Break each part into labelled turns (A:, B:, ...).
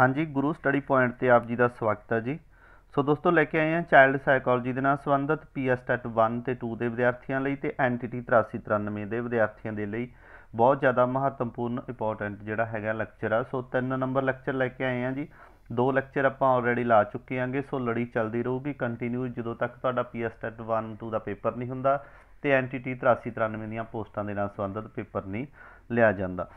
A: ਹਾਂਜੀ ਗੁਰੂ study point ਤੇ ਆਪ ਜੀ ਦਾ ਸਵਾਗਤ ਹੈ ਜੀ ਸੋ ਦੋਸਤੋ ਲੈ ਕੇ ਆਏ ਹਾਂ ਚਾਈਲਡ ਸਾਈਕੋਲੋਜੀ ਦੇ ਨਾਲ ਸੰਬੰਧਿਤ ਪੀਐਸ ਟੈਟ 1 ਤੇ 2 ਦੇ ਵਿਦਿਆਰਥੀਆਂ ਲਈ ਤੇ ਐਨਟੀਟੀ 8393 ਦੇ ਵਿਦਿਆਰਥੀਆਂ ਦੇ ਲਈ ਬਹੁਤ ਜ਼ਿਆਦਾ ਮਹੱਤਵਪੂਰਨ ਇੰਪੋਰਟੈਂਟ ਜਿਹੜਾ ਹੈਗਾ ਲੈਕਚਰ ਆ ਸੋ ਤਿੰਨ ਨੰਬਰ ਲੈਕਚਰ ਲੈ ਕੇ ਆਏ ਹਾਂ ਜੀ ਦੋ ਲੈਕਚਰ ਆਪਾਂ ਆਲਰੇਡੀ ਲਾ ਚੁੱਕੇ ਆਂਗੇ ਸੋ ਲੜੀ ਚੱਲਦੀ ਰਹੂਗੀ ਕੰਟੀਨਿਊ ਜਦੋਂ ਤੱਕ ਤੁਹਾਡਾ ਪੀਐਸ ਟੈਟ 1 2 ਦਾ ਪੇਪਰ ਨਹੀਂ ਹੁੰਦਾ ਤੇ ਐਨਟੀਟੀ 8393 ਦੀਆਂ ਪੋਸਟਾਂ ਦੇ ਨਾਲ ਸੰਬੰਧਿਤ ਪੇਪਰ ਨਹੀਂ ਲਿਆ ਜਾਂਦਾ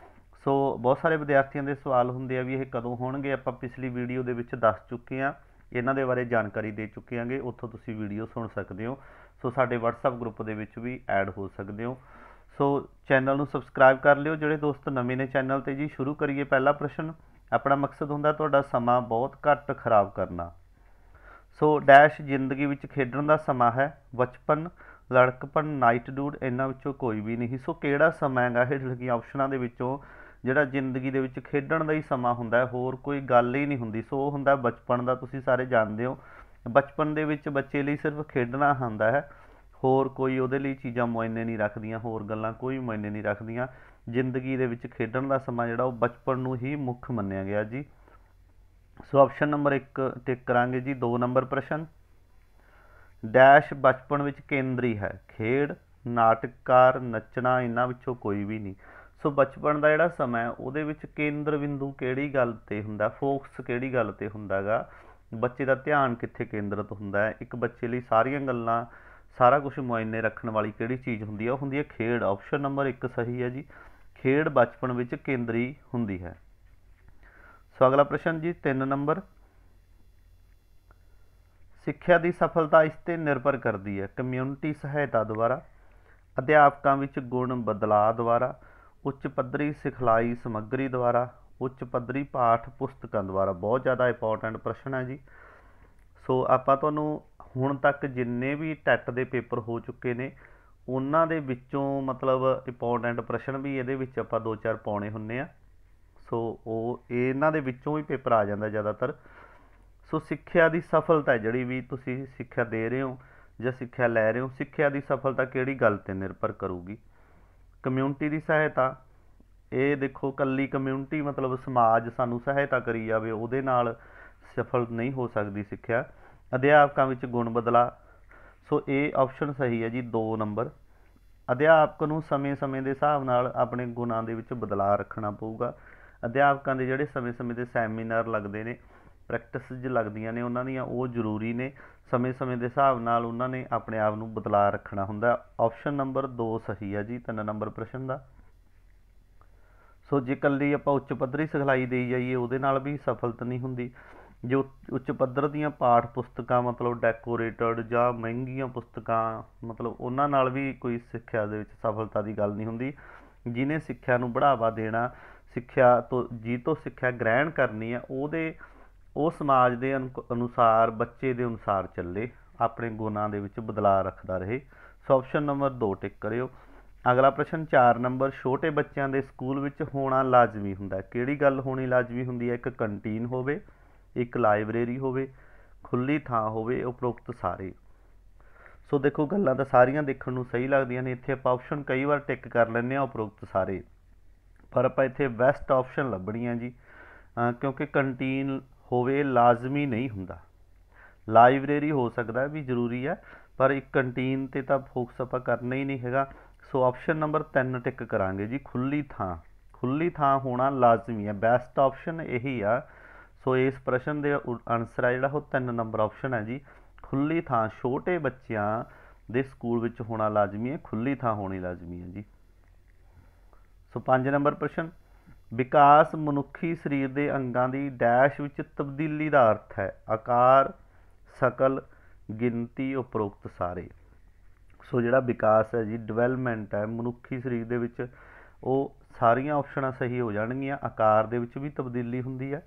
A: ਸੋ ਬਹੁਤ ਸਾਰੇ ਵਿਦਿਆਰਥੀਆਂ ਦੇ ਸਵਾਲ ਹੁੰਦੇ ਆ ਵੀ ਇਹ ਕਦੋਂ ਹੋਣਗੇ ਆਪਾਂ ਪਿਛਲੀ ਵੀਡੀਓ ਦੇ ਵਿੱਚ ਦੱਸ ਚੁੱਕੇ ਆ ਇਹਨਾਂ ਦੇ ਬਾਰੇ ਜਾਣਕਾਰੀ ਦੇ ਚੁੱਕੇ ਆਂਗੇ ਉੱਥੋਂ ਤੁਸੀਂ ਵੀਡੀਓ ਸੁਣ ਸਕਦੇ ਹੋ ਸੋ ਸਾਡੇ WhatsApp ਗਰੁੱਪ ਦੇ ਵਿੱਚ ਵੀ ਐਡ ਹੋ ਸਕਦੇ ਹੋ ਸੋ ਚੈਨਲ ਨੂੰ ਸਬਸਕ੍ਰਾਈਬ ਕਰ ਲਿਓ ਜਿਹੜੇ ਦੋਸਤ ਨਵੇਂ ਨੇ ਚੈਨਲ ਤੇ ਜੀ ਸ਼ੁਰੂ ਕਰੀਏ ਪਹਿਲਾ ਪ੍ਰਸ਼ਨ ਆਪਣਾ ਮਕਸਦ ਹੁੰਦਾ ਤੁਹਾਡਾ ਸਮਾਂ ਬਹੁਤ ਘੱਟ ਖਰਾਬ ਕਰਨਾ ਸੋ ਡੈਸ਼ ਜ਼ਿੰਦਗੀ ਵਿੱਚ ਖੇਡਣ ਦਾ ਸਮਾਂ ਹੈ ਬਚਪਨ ਲੜਕਪਨ ਨਾਈਟ ਡੂਡ ਇਹਨਾਂ ਵਿੱਚੋਂ ਕੋਈ ਵੀ ਨਹੀਂ ਸੋ ਕਿਹੜਾ ਸਮਾਂ ਹੈਗਾ ਇਹ ਜਿਹੜੀਆਂ ਆਪਸ਼ਨਾਂ ਦੇ ਵਿੱਚੋਂ ਜਿਹੜਾ ਜ਼ਿੰਦਗੀ ਦੇ ਵਿੱਚ ਖੇਡਣ ਦਾ ਹੀ ਸਮਾਂ ਹੁੰਦਾ ਹੋਰ ਕੋਈ ਗੱਲ ਹੀ ਨਹੀਂ ਹੁੰਦੀ ਸੋ ਉਹ ਹੁੰਦਾ ਬਚਪਨ ਦਾ ਤੁਸੀਂ ਸਾਰੇ ਜਾਣਦੇ ਹੋ ਬਚਪਨ ਦੇ ਵਿੱਚ ਬੱਚੇ ਲਈ ਸਿਰਫ ਖੇਡਣਾ ਹੁੰਦਾ ਹੈ ਹੋਰ ਕੋਈ ਉਹਦੇ ਲਈ ਚੀਜ਼ਾਂ ਮਾਇਨੇ ਨਹੀਂ ਰੱਖਦੀਆਂ ਹੋਰ ਗੱਲਾਂ ਕੋਈ ਮਾਇਨੇ ਨਹੀਂ ਰੱਖਦੀਆਂ ਜ਼ਿੰਦਗੀ ਦੇ ਵਿੱਚ ਖੇਡਣ ਦਾ ਸਮਾਂ ਜਿਹੜਾ ਉਹ ਬਚਪਨ ਨੂੰ ਹੀ ਮੁੱਖ ਮੰਨਿਆ ਗਿਆ ਜੀ ਸੋ ਆਪਸ਼ਨ ਨੰਬਰ 1 ਟਿਕ ਕਰਾਂਗੇ ਜੀ 2 ਨੰਬਰ ਪ੍ਰਸ਼ਨ ਡੈਸ਼ ਬਚਪਨ ਵਿੱਚ ਕੇਂਦਰੀ ਹੈ ਖੇਡ ਨਾਟਕਕਾਰ ਨੱਚਣਾ ਇਹਨਾਂ ਵਿੱਚੋਂ ਕੋਈ ਵੀ ਨਹੀਂ ਸੋ ਬਚਪਨ ਦਾ ਜਿਹੜਾ ਸਮਾਂ ਉਹਦੇ ਵਿੱਚ ਕੇਂਦਰ ਬਿੰਦੂ ਕਿਹੜੀ ਗੱਲ ਤੇ ਹੁੰਦਾ ਫੋਕਸ ਕਿਹੜੀ ਗੱਲ ਤੇ ਹੁੰਦਾਗਾ ਬੱਚੇ ਦਾ ਧਿਆਨ ਕਿੱਥੇ ਕੇਂਦਰਿਤ ਹੁੰਦਾ ਹੈ ਇੱਕ ਬੱਚੇ ਲਈ ਸਾਰੀਆਂ ਗੱਲਾਂ ਸਾਰਾ ਕੁਝ ਮਾਇਨੇ ਰੱਖਣ ਵਾਲੀ ਕਿਹੜੀ ਚੀਜ਼ ਹੁੰਦੀ ਹੈ ਉਹ ਹੁੰਦੀ ਹੈ ਖੇਡ ਆਪਸ਼ਨ ਨੰਬਰ 1 ਸਹੀ ਹੈ ਜੀ ਖੇਡ ਬਚਪਨ ਵਿੱਚ ਕੇਂਦਰੀ ਹੁੰਦੀ ਹੈ ਸੋ ਅਗਲਾ ਪ੍ਰਸ਼ਨ ਜੀ 3 ਨੰਬਰ ਸਿੱਖਿਆ ਦੀ ਸਫਲਤਾ ਇਸ ਤੇ ਨਿਰਭਰ ਕਰਦੀ ਹੈ ਕਮਿਊਨਿਟੀ ਸਹਾਇਤਾ ਦੁਆਰਾ ਅਧਿਆਪਕਾਂ ਵਿੱਚ ਗੁਣ ਬਦਲਾਅ ਦੁਆਰਾ ਉੱਚ ਪੱਧਰੀ ਸਿਖਲਾਈ ਸਮੱਗਰੀ ਦੁਆਰਾ ਉੱਚ ਪੱਧਰੀ ਪਾਠ ਪੁਸਤਕਾਂ ਦੁਆਰਾ ਬਹੁਤ ਜ਼ਿਆਦਾ ਇੰਪੋਰਟੈਂਟ ਪ੍ਰਸ਼ਨ ਹੈ ਜੀ ਸੋ ਆਪਾਂ ਤੁਹਾਨੂੰ ਹੁਣ ਤੱਕ ਜਿੰਨੇ ਵੀ ਟੈਟ ਦੇ ਪੇਪਰ ਹੋ ਚੁੱਕੇ ਨੇ ਉਹਨਾਂ ਦੇ ਵਿੱਚੋਂ ਮਤਲਬ ਇੰਪੋਰਟੈਂਟ ਪ੍ਰਸ਼ਨ ਵੀ ਇਹਦੇ ਵਿੱਚ ਆਪਾਂ ਦੋ ਚਾਰ ਪਾਉਣੇ ਹੁੰਨੇ ਆ ਸੋ ਉਹ ਇਹਨਾਂ ਦੇ ਵਿੱਚੋਂ ਹੀ ਪੇਪਰ ਆ ਜਾਂਦਾ ਜ਼ਿਆਦਾਤਰ ਸੋ ਸਿੱਖਿਆ ਦੀ ਸਫਲਤਾ ਜਿਹੜੀ ਵੀ ਤੁਸੀਂ ਸਿੱਖਿਆ ਦੇ ਰਹੇ ਹੋ ਜਾਂ ਸਿੱਖਿਆ ਲੈ ਰਹੇ ਹੋ ਸਿੱਖਿਆ ਦੀ ਸਫਲਤਾ ਕਿਹੜੀ ਗੱਲ ਤੇ ਨਿਰਭਰ ਕਰੂਗੀ ਕਮਿਊਨਿਟੀ ਦੀ ਸਹਾਇਤਾ ਇਹ ਦੇਖੋ ਕੱਲੀ ਕਮਿਊਨਿਟੀ ਮਤਲਬ ਸਮਾਜ ਸਾਨੂੰ ਸਹਾਇਤਾ ਕਰੀ ਜਾਵੇ ਉਹਦੇ ਨਾਲ ਸਫਲ ਨਹੀਂ ਹੋ ਸਕਦੀ ਸਿੱਖਿਆ ਅਧਿਆਪਕਾਂ ਵਿੱਚ ਗੁਣ ਬਦਲਾ ਸੋ ਇਹ ਆਪਸ਼ਨ ਸਹੀ ਹੈ ਜੀ 2 ਨੰਬਰ ਅਧਿਆਪਕ ਨੂੰ ਸਮੇਂ-ਸਮੇਂ ਦੇ ਹਿਸਾਬ ਨਾਲ ਆਪਣੇ ਗੁਣਾਂ ਦੇ ਵਿੱਚ ਬਦਲਾਅ ਰੱਖਣਾ ਪਊਗਾ ਅਧਿਆਪਕਾਂ ਦੇ ਜਿਹੜੇ ਸਮੇਂ-ਸਮੇਂ ਦੇ ਸੈਮੀਨਾਰ ਲੱਗਦੇ ਨੇ ਜਿ ਲੱਗਦੀਆਂ ਨੇ ਉਹਨਾਂ ਦੀਆਂ ਉਹ ਜ਼ਰੂਰੀ ਨੇ ਸਮੇਂ-ਸਮੇਂ ਦੇ ਹਿਸਾਬ ਨਾਲ ਉਹਨਾਂ ਨੇ ਆਪਣੇ ਆਪ ਨੂੰ ਬਦਲਾ ਰੱਖਣਾ ਹੁੰਦਾ ਆਪਸ਼ਨ ਨੰਬਰ 2 ਸਹੀ ਹੈ ਜੀ 3 ਨੰਬਰ ਪ੍ਰਸ਼ਨ ਦਾ ਸੋ ਜੇ ਕੱਲੀ ਆਪਾਂ ਉੱਚ ਪੱਧਰੀ ਸਿਖਲਾਈ ਦੇਈ ਜਾਈਏ ਉਹਦੇ ਨਾਲ ਵੀ ਸਫਲਤ ਨਹੀਂ ਹੁੰਦੀ ਜੋ ਉੱਚ ਪੱਧਰ ਦੀਆਂ ਪਾਠ ਪੁਸਤਕਾਂ ਮਤਲਬ ਡੈਕੋਰੇਟਡ ਜਾਂ ਮਹਿੰਗੀਆਂ ਪੁਸਤਕਾਂ ਮਤਲਬ ਉਹਨਾਂ ਨਾਲ ਵੀ ਕੋਈ ਸਿੱਖਿਆ ਦੇ ਵਿੱਚ ਸਫਲਤਾ ਦੀ ਗੱਲ ਨਹੀਂ ਹੁੰਦੀ ਜਿਨੇ ਸਿੱਖਿਆ ਨੂੰ ਬੜਾਵਾ ਦੇਣਾ ਸਿੱਖਿਆ ਤੋਂ ਜੀ ਤੋਂ ਸਿੱਖਿਆ ਗ੍ਰਹਿਣ ਕਰਨੀ ਹੈ ਉਹਦੇ ਉਹ ਸਮਾਜ ਦੇ ਅਨੁਸਾਰ ਬੱਚੇ ਦੇ ਅਨੁਸਾਰ ਚੱਲੇ ਆਪਣੇ ਗੁਣਾਂ ਦੇ ਵਿੱਚ ਬਦਲਾਅ ਰੱਖਦਾ ਰਹੇ ਸੋ ਆਪਸ਼ਨ ਨੰਬਰ 2 ਟਿਕ ਕਰਿਓ ਅਗਲਾ ਪ੍ਰਸ਼ਨ 4 ਨੰਬਰ ਛੋਟੇ ਬੱਚਿਆਂ ਦੇ ਸਕੂਲ ਵਿੱਚ ਹੋਣਾ ਲਾਜ਼ਮੀ ਹੁੰਦਾ ਕਿਹੜੀ ਗੱਲ ਹੋਣੀ ਲਾਜ਼ਮੀ ਹੁੰਦੀ ਹੈ ਇੱਕ ਕੰਟੀਨ ਹੋਵੇ ਇੱਕ ਲਾਇਬ੍ਰੇਰੀ ਹੋਵੇ ਖੁੱਲੀ ਥਾਂ ਹੋਵੇ ਉਪਰੋਕਤ ਸਾਰੇ ਸੋ ਦੇਖੋ ਗੱਲਾਂ ਤਾਂ ਸਾਰੀਆਂ ਦੇਖਣ ਨੂੰ ਸਹੀ ਲੱਗਦੀਆਂ ਨੇ ਇੱਥੇ ਆਪਾਂ ਆਪਸ਼ਨ ਕਈ ਵਾਰ ਟਿਕ ਕਰ ਲੈਂਦੇ ਆ ਉਪਰੋਕਤ ਸਾਰੇ ਪਰ ਆਪਾਂ ਇੱਥੇ ਬੈਸਟ ਆਪਸ਼ਨ ਲੱਭਣੀ ਹੈ ਜੀ ਕਿਉਂਕਿ ਕੰਟੀਨ ਹੋਵੇ ਲਾਜ਼ਮੀ ਨਹੀਂ ਹੁੰਦਾ ਲਾਇਬ੍ਰੇਰੀ ਹੋ ਸਕਦਾ ਵੀ ਜ਼ਰੂਰੀ ਹੈ ਪਰ ਇੱਕ ਕੰਟੀਨ ਤੇ ਤਾਂ ਫੋਕਸ ਆਪਾਂ ਕਰਨਾ ਹੀ ਨਹੀਂ ਹੈਗਾ ਸੋ ਆਪਸ਼ਨ ਨੰਬਰ 3 ਟਿਕ ਕਰਾਂਗੇ ਜੀ ਖੁੱਲੀ ਥਾਂ ਖੁੱਲੀ ਥਾਂ ਹੋਣਾ ਲਾਜ਼ਮੀ ਹੈ ਬੈਸਟ ਆਪਸ਼ਨ ਇਹੀ ਆ ਸੋ ਇਸ ਪ੍ਰਸ਼ਨ ਦੇ ਆਨਸਰ ਆ ਜਿਹੜਾ ਉਹ 3 ਨੰਬਰ ਆਪਸ਼ਨ ਹੈ ਜੀ ਖੁੱਲੀ ਥਾਂ ਛੋਟੇ ਬੱਚਿਆਂ ਦੇ ਸਕੂਲ ਵਿੱਚ ਹੋਣਾ ਲਾਜ਼ਮੀ ਹੈ ਖੁੱਲੀ ਥਾਂ ਹੋਣੀ ਲਾਜ਼ਮੀ ਹੈ ਜੀ ਸੋ 5 ਨੰਬਰ ਪ੍ਰਸ਼ਨ ਵਿਕਾਸ ਮਨੁੱਖੀ ਸਰੀਰ ਦੇ ਅੰਗਾਂ ਦੀ ਡੈਸ਼ ਵਿੱਚ ਤਬਦੀਲੀ ਦਾ ਅਰਥ ਹੈ ਆਕਾਰ ਸ਼ਕਲ ਗਿਣਤੀ ਉਪਰੋਕਤ ਸਾਰੇ ਸੋ ਜਿਹੜਾ ਵਿਕਾਸ ਹੈ ਜੀ ਡਿਵੈਲਪਮੈਂਟ ਹੈ ਮਨੁੱਖੀ ਸਰੀਰ ਦੇ ਵਿੱਚ ਉਹ ਸਾਰੀਆਂ ਆਪਸ਼ਨਾਂ ਸਹੀ ਹੋ ਜਾਣਗੀਆਂ ਆਕਾਰ ਦੇ ਵਿੱਚ ਵੀ ਤਬਦੀਲੀ ਹੁੰਦੀ ਹੈ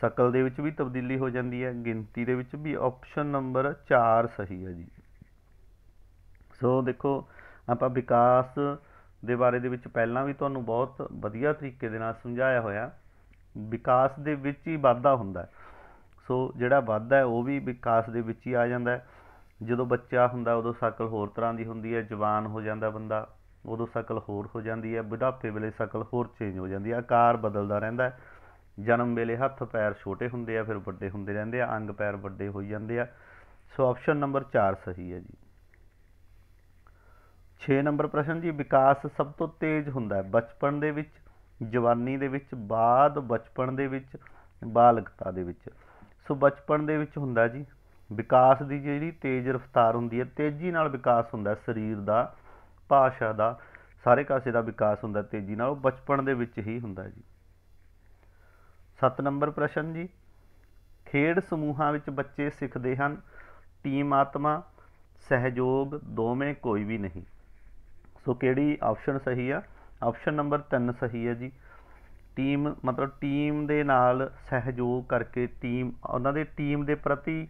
A: ਸ਼ਕਲ ਦੇ ਵਿੱਚ ਵੀ ਤਬਦੀਲੀ ਹੋ ਜਾਂਦੀ ਹੈ ਗਿਣਤੀ ਦੇ ਵਿੱਚ ਵੀ ਆਪਸ਼ਨ ਨੰਬਰ 4 ਸਹੀ ਹੈ ਜੀ ਸੋ ਦੇਖੋ ਆਪਾਂ ਵਿਕਾਸ ਦੇ ਬਾਰੇ ਦੇ ਵਿੱਚ ਪਹਿਲਾਂ ਵੀ ਤੁਹਾਨੂੰ ਬਹੁਤ ਵਧੀਆ ਤਰੀਕੇ ਦੇ ਨਾਲ ਸਮਝਾਇਆ ਹੋਇਆ ਵਿਕਾਸ ਦੇ ਵਿੱਚ ਹੀ ਵਾਧਾ ਹੁੰਦਾ ਸੋ ਜਿਹੜਾ ਵਾਧਾ ਹੈ ਉਹ ਵੀ ਵਿਕਾਸ ਦੇ ਵਿੱਚ ਹੀ ਆ ਜਾਂਦਾ ਜਦੋਂ ਬੱਚਾ ਹੁੰਦਾ ਉਦੋਂ ਸ਼ਕਲ ਹੋਰ ਤਰ੍ਹਾਂ ਦੀ ਹੁੰਦੀ ਹੈ ਜਵਾਨ ਹੋ ਜਾਂਦਾ ਬੰਦਾ ਉਦੋਂ ਸ਼ਕਲ ਹੋਰ ਹੋ ਜਾਂਦੀ ਹੈ ਬੁਢਾਪੇ ਵੇਲੇ ਸ਼ਕਲ ਹੋਰ ਚੇਂਜ ਹੋ ਜਾਂਦੀ ਹੈ ਆਕਾਰ ਬਦਲਦਾ ਰਹਿੰਦਾ ਜਨਮ ਵੇਲੇ ਹੱਥ ਪੈਰ ਛੋਟੇ ਹੁੰਦੇ ਆ ਫਿਰ ਵੱਡੇ ਹੁੰਦੇ ਰਹਿੰਦੇ ਆ ਅੰਗ ਪੈਰ ਵੱਡੇ ਹੋਈ ਜਾਂਦੇ ਆ ਸੋ ਆਪਸ਼ਨ ਨੰਬਰ 4 ਸਹੀ ਹੈ ਜੀ 6 ਨੰਬਰ ਪ੍ਰਸ਼ਨ ਜੀ ਵਿਕਾਸ ਸਭ ਤੋਂ ਤੇਜ਼ ਹੁੰਦਾ ਹੈ ਬਚਪਨ ਦੇ ਵਿੱਚ ਜਵਾਨੀ ਦੇ ਵਿੱਚ ਬਾਅਦ ਬਚਪਨ ਦੇ ਵਿੱਚ ਬਾਲਗਤਾ ਦੇ ਵਿੱਚ ਸੋ ਬਚਪਨ ਦੇ ਵਿੱਚ ਹੁੰਦਾ ਜੀ ਵਿਕਾਸ ਦੀ ਜਿਹੜੀ ਤੇਜ਼ ਰਫ਼ਤਾਰ ਹੁੰਦੀ ਹੈ ਤੇਜ਼ੀ ਨਾਲ ਵਿਕਾਸ ਹੁੰਦਾ ਸਰੀਰ ਦਾ ਭਾਸ਼ਾ ਦਾ ਸਾਰੇ ਕਾਸੇ ਦਾ ਵਿਕਾਸ ਹੁੰਦਾ ਤੇਜ਼ੀ ਨਾਲ ਉਹ ਬਚਪਨ ਦੇ ਵਿੱਚ ਹੀ ਹੁੰਦਾ ਜੀ 7 ਨੰਬਰ ਪ੍ਰਸ਼ਨ ਜੀ ਖੇਡ ਸਮੂਹਾਂ ਵਿੱਚ ਬੱਚੇ ਸਿੱਖਦੇ ਹਨ ਟੀਮ ਆਤਮਾ ਸਹਿਯੋਗ ਦੋਵੇਂ ਕੋਈ ਵੀ ਨਹੀਂ ਸੋ ਕਿਹੜੀ ਆਪਸ਼ਨ ਸਹੀ ਆ ਆਪਸ਼ਨ ਨੰਬਰ 3 ਸਹੀ ਹੈ ਜੀ ਟੀਮ ਮਤਲਬ ਟੀਮ ਦੇ ਨਾਲ ਸਹਿਯੋਗ ਕਰਕੇ ਟੀਮ ਉਹਨਾਂ ਦੇ ਟੀਮ ਦੇ ਪ੍ਰਤੀ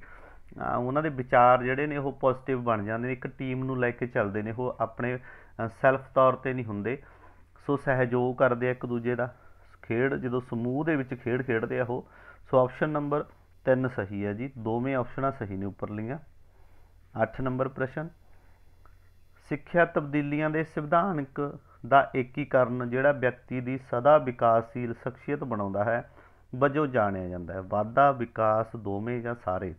A: ਉਹਨਾਂ ਦੇ ਵਿਚਾਰ ਜਿਹੜੇ ਨੇ ਉਹ ਪੋਜ਼ਿਟਿਵ ਬਣ ਜਾਂਦੇ ਨੇ ਇੱਕ ਟੀਮ ਨੂੰ ਲੈ ਕੇ ਚੱਲਦੇ ਨੇ ਉਹ ਆਪਣੇ ਸੈਲਫ ਤੌਰ ਤੇ ਨਹੀਂ ਹੁੰਦੇ ਸੋ ਸਹਿਯੋਗ ਕਰਦੇ ਆ ਇੱਕ ਦੂਜੇ ਦਾ ਖੇਡ ਜਦੋਂ ਸਮੂਹ ਦੇ ਵਿੱਚ ਖੇਡ ਖੇਡਦੇ ਆ ਉਹ ਸੋ ਆਪਸ਼ਨ ਨੰਬਰ 3 ਸਹੀ ਹੈ ਜੀ ਦੋਵੇਂ ਆਪਸ਼ਨਾਂ ਸਹੀ ਨੇ ਉੱਪਰ ਲੀਆਂ 8 ਨੰਬਰ ਪ੍ਰਸ਼ਨ ਸਿੱਖਿਆ ਤਬਦੀਲੀਆਂ ਦੇ ਸਿਧਾਂਤਕ ਦਾ ਏਕੀਕਰਨ ਜਿਹੜਾ ਵਿਅਕਤੀ ਦੀ ਸਦਾ ਵਿਕਾਸਸ਼ੀਲ ਸ਼ਖਸੀਅਤ ਬਣਾਉਂਦਾ ਹੈ ਵਜੋਂ ਜਾਣਿਆ ਜਾਂਦਾ ਹੈ ਵਾਧਾ ਵਿਕਾਸ ਦੋਵੇਂ ਜਾਂ ਸਾਰੇ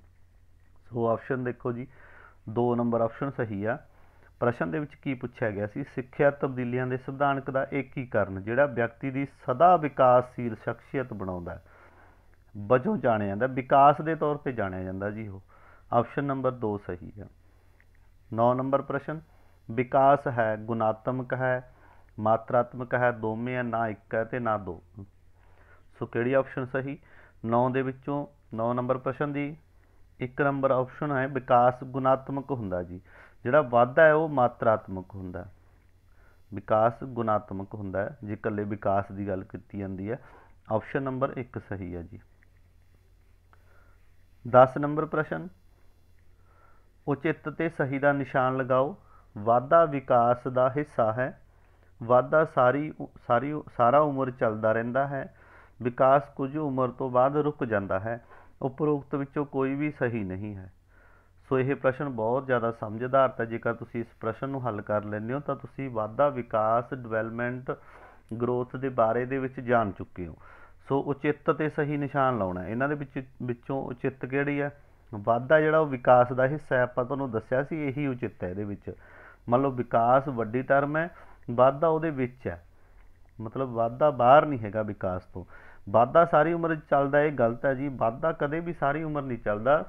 A: ਸੋ ਆਪਸ਼ਨ ਦੇਖੋ ਜੀ 2 ਨੰਬਰ ਆਪਸ਼ਨ ਸਹੀ ਆ ਪ੍ਰਸ਼ਨ ਦੇ ਵਿੱਚ ਕੀ ਪੁੱਛਿਆ ਗਿਆ ਸੀ ਸਿੱਖਿਆ ਤਬਦੀਲੀਆਂ ਦੇ ਸਿਧਾਂਤਕ ਦਾ ਏਕੀਕਰਨ ਜਿਹੜਾ ਵਿਅਕਤੀ ਦੀ ਸਦਾ ਵਿਕਾਸਸ਼ੀਲ ਸ਼ਖਸੀਅਤ ਬਣਾਉਂਦਾ ਹੈ ਵਜੋਂ ਜਾਣਿਆ ਜਾਂਦਾ ਵਿਕਾਸ ਦੇ ਤੌਰ ਤੇ ਜਾਣਿਆ ਜਾਂਦਾ ਜੀ ਉਹ ਆਪਸ਼ਨ ਨੰਬਰ 2 ਸਹੀ ਆ 9 ਨੰਬਰ ਪ੍ਰਸ਼ਨ ਵਿਕਾਸ ਹੈ ਗੁਣਾਤਮਕ ਹੈ ਮਾਤਰਾਤਮਕ ਹੈ ਦੋਵੇਂ ਨਾ ਇੱਕ ਹੈ ਤੇ ਨਾ ਦੋ ਸੋ ਕਿਹੜੀ ਆਪਸ਼ਨ ਸਹੀ 9 ਦੇ ਵਿੱਚੋਂ 9 ਨੰਬਰ ਪ੍ਰਸ਼ਨ ਦੀ ਇੱਕ ਨੰਬਰ ਆਪਸ਼ਨ ਹੈ ਵਿਕਾਸ ਗੁਣਾਤਮਕ ਹੁੰਦਾ ਜੀ ਜਿਹੜਾ ਵਾਧਾ ਹੈ ਉਹ ਮਾਤਰਾਤਮਕ ਹੁੰਦਾ ਵਿਕਾਸ ਗੁਣਾਤਮਕ ਹੁੰਦਾ ਹੈ ਜੇ ਇਕੱਲੇ ਵਿਕਾਸ ਦੀ ਗੱਲ ਕੀਤੀ ਜਾਂਦੀ ਹੈ ਆਪਸ਼ਨ ਨੰਬਰ 1 ਸਹੀ ਹੈ ਜੀ 10 ਨੰਬਰ ਪ੍ਰਸ਼ਨ ਉਚਿਤ ਤੇ ਸਹੀ ਦਾ ਨਿਸ਼ਾਨ ਲਗਾਓ ਵਾਧਾ ਵਿਕਾਸ ਦਾ ਹਿੱਸਾ ਹੈ ਵਾਧਾ ਸਾਰੀ ਸਾਰੀ ਸਾਰਾ ਉਮਰ ਚੱਲਦਾ ਰਹਿੰਦਾ ਹੈ ਵਿਕਾਸ ਕੁਝ ਉਮਰ ਤੋਂ ਬਾਅਦ ਰੁਕ ਜਾਂਦਾ ਹੈ ਉਪਰੋਕਤ ਵਿੱਚੋਂ ਕੋਈ ਵੀ ਸਹੀ ਨਹੀਂ ਹੈ ਸੋ ਇਹ ਪ੍ਰਸ਼ਨ ਬਹੁਤ ਜ਼ਿਆਦਾ ਸਮਝਦਾਰ ਹੈ ਜੇਕਰ ਤੁਸੀਂ ਇਸ ਪ੍ਰਸ਼ਨ ਨੂੰ ਹੱਲ ਕਰ ਲੈਂਦੇ ਹੋ ਤਾਂ ਤੁਸੀਂ ਵਾਧਾ ਵਿਕਾਸ ਡਿਵੈਲਪਮੈਂਟ ਗਰੋਥ ਦੇ ਬਾਰੇ ਦੇ ਵਿੱਚ ਜਾਣ ਚੁੱਕੇ ਹੋ ਸੋ ਉਚਿਤ ਤੇ ਸਹੀ ਨਿਸ਼ਾਨ ਲਾਉਣਾ ਇਹਨਾਂ ਦੇ ਵਿੱਚ ਵਿੱਚੋਂ ਉਚਿਤ ਕਿਹੜੀ ਹੈ ਵਾਧਾ ਜਿਹੜਾ ਉਹ ਵਿਕਾਸ ਦਾ ਹਿੱਸਾ ਹੈ ਆਪਾਂ ਤੁਹਾਨੂੰ ਦੱਸਿਆ ਸੀ ਇਹੀ ਉਚਿਤ ਹੈ ਇਹਦੇ ਵਿੱਚ ਮੰਨ ਲਓ ਵਿਕਾਸ ਵੱਡੀ ਟਰਮ ਹੈ ਵਾਧਾ ਉਹਦੇ ਵਿੱਚ ਹੈ ਮਤਲਬ ਵਾਧਾ ਬਾਹਰ ਨਹੀਂ ਹੈਗਾ ਵਿਕਾਸ ਤੋਂ ਵਾਧਾ ਸਾਰੀ ਉਮਰ ਚੱਲਦਾ ਇਹ ਗਲਤ ਹੈ ਜੀ ਵਾਧਾ ਕਦੇ ਵੀ ਸਾਰੀ ਉਮਰ ਨਹੀਂ ਚੱਲਦਾ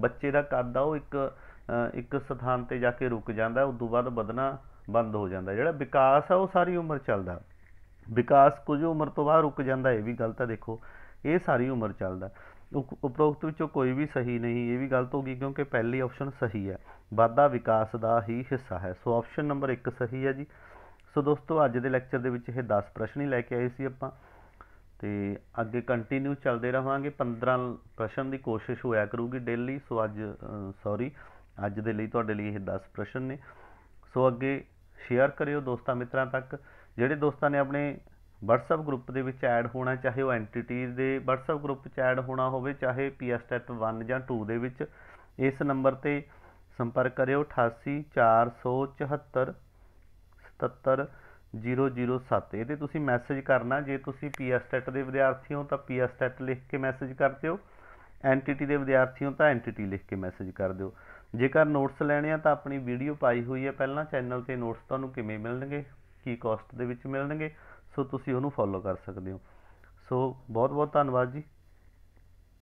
A: ਬੱਚੇ ਦਾ ਕੱਦ ਆ ਉਹ ਇੱਕ ਇੱਕ ਸਥਾਨ ਤੇ ਜਾ ਕੇ ਰੁਕ ਜਾਂਦਾ ਉਸ ਤੋਂ ਬਾਅਦ ਵਧਣਾ ਬੰਦ ਹੋ ਜਾਂਦਾ ਜਿਹੜਾ ਵਿਕਾਸ ਆ ਉਹ ਸਾਰੀ ਉਮਰ ਚੱਲਦਾ ਵਿਕਾਸ ਕੁਝ ਉਮਰ ਤੋਂ ਬਾਅਦ ਰੁਕ ਜਾਂਦਾ ਇਹ ਵੀ ਗਲਤ ਹੈ ਦੇਖੋ ਇਹ ਸਾਰੀ ਉਮਰ ਚੱਲਦਾ ਉਪਰੋਕਤ ਵਿੱਚੋਂ ਕੋਈ ਵੀ ਸਹੀ ਨਹੀਂ ਇਹ ਵੀ ਗਲਤ ਹੋ ਗਈ ਕਿਉਂਕਿ ਪਹਿਲੀ ਆਪਸ਼ਨ ਸਹੀ ਹੈ ਵਾਧਾ ਵਿਕਾਸ ਦਾ ਹੀ ਹਿੱਸਾ ਹੈ ਸੋ ਆਪਸ਼ਨ ਨੰਬਰ 1 ਸਹੀ ਹੈ ਜੀ ਸੋ ਦੋਸਤੋ ਅੱਜ ਦੇ ਲੈਕਚਰ ਦੇ ਵਿੱਚ ਇਹ 10 ਪ੍ਰਸ਼ਨ ਹੀ ਲੈ ਕੇ ਆਏ ਸੀ ਆਪਾਂ ਤੇ ਅੱਗੇ ਕੰਟੀਨਿਊ ਚੱਲਦੇ ਰਹਾਂਗੇ 15 ਪ੍ਰਸ਼ਨ ਦੀ ਕੋਸ਼ਿਸ਼ ਹੋਇਆ ਕਰੂਗੀ ਡੇਲੀ ਸੋ ਅੱਜ ਸੌਰੀ ਅੱਜ ਦੇ ਲਈ ਤੁਹਾਡੇ ਲਈ ਇਹ 10 ਪ੍ਰਸ਼ਨ ਨੇ ਸੋ ਅੱਗੇ ਸ਼ੇਅਰ ਕਰਿਓ ਦੋਸਤਾਂ ਮਿੱਤਰਾਂ ਤੱਕ ਜਿਹੜੇ ਦੋਸਤਾਂ ਨੇ ਆਪਣੇ WhatsApp ਗਰੁੱਪ ਦੇ ਵਿੱਚ ਐਡ ਹੋਣਾ ਚਾਹੇ ਉਹ ਐਂਟੀਟੀ ਦੇ WhatsApp ਗਰੁੱਪ 'ਚ ਐਡ ਹੋਣਾ ਹੋਵੇ ਚਾਹੇ ਪੀਐਸ ਸਟੈਪ 1 ਜਾਂ 2 ਦੇ ਵਿੱਚ ਇਸ ਨੰਬਰ ਤੇ ਸੰਪਰਕ ਕਰਿਓ 88474 77007 ਤੇ ਤੁਸੀਂ ਮੈਸੇਜ ਕਰਨਾ ਜੇ ਤੁਸੀਂ ਪੀਐਸ ਸਟੈਟ e ਦੇ ਵਿਦਿਆਰਥੀ ਹੋ ਤਾਂ ਪੀਐਸ ਸਟੈਟ e ਲਿਖ ਕੇ ਮੈਸੇਜ ਕਰ ਦਿਓ ਐਂਟੀਟੀ ਦੇ ਵਿਦਿਆਰਥੀ ਹੋ ਤਾਂ ਐਂਟੀਟੀ ਲਿਖ ਕੇ ਮੈਸੇਜ ਕਰ ਦਿਓ ਜੇਕਰ ਨੋਟਸ ਲੈਣੇ ਆ ਤਾਂ ਆਪਣੀ ਵੀਡੀਓ ਪਾਈ ਹੋਈ ਹੈ ਪਹਿਲਾਂ ਚੈਨਲ ਤੇ ਨੋਟਸ ਤੁਹਾਨੂੰ ਕਿਵੇਂ ਮਿਲਣਗੇ ਕੀ ਕਾਸਟ ਦੇ ਵਿੱਚ ਮਿਲਣਗੇ ਸੋ ਤੁਸੀਂ ਉਹਨੂੰ ਫੋਲੋ ਕਰ ਸਕਦੇ ਹੋ ਸੋ ਬਹੁਤ ਬਹੁਤ ਧੰਨਵਾਦ ਜੀ